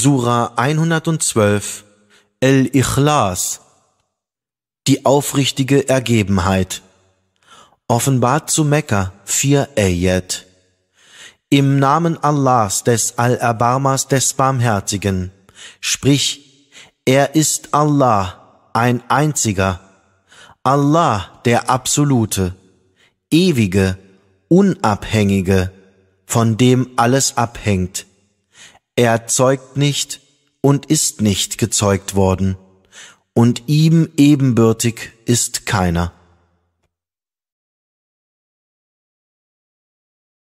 Sura 112 El-Ikhlas Die aufrichtige Ergebenheit Offenbart zu Mekka 4 Ayat Im Namen Allahs des Allerbarmers des Barmherzigen Sprich, er ist Allah, ein einziger, Allah der Absolute, ewige, unabhängige, von dem alles abhängt er zeugt nicht und ist nicht gezeugt worden, und ihm ebenbürtig ist keiner.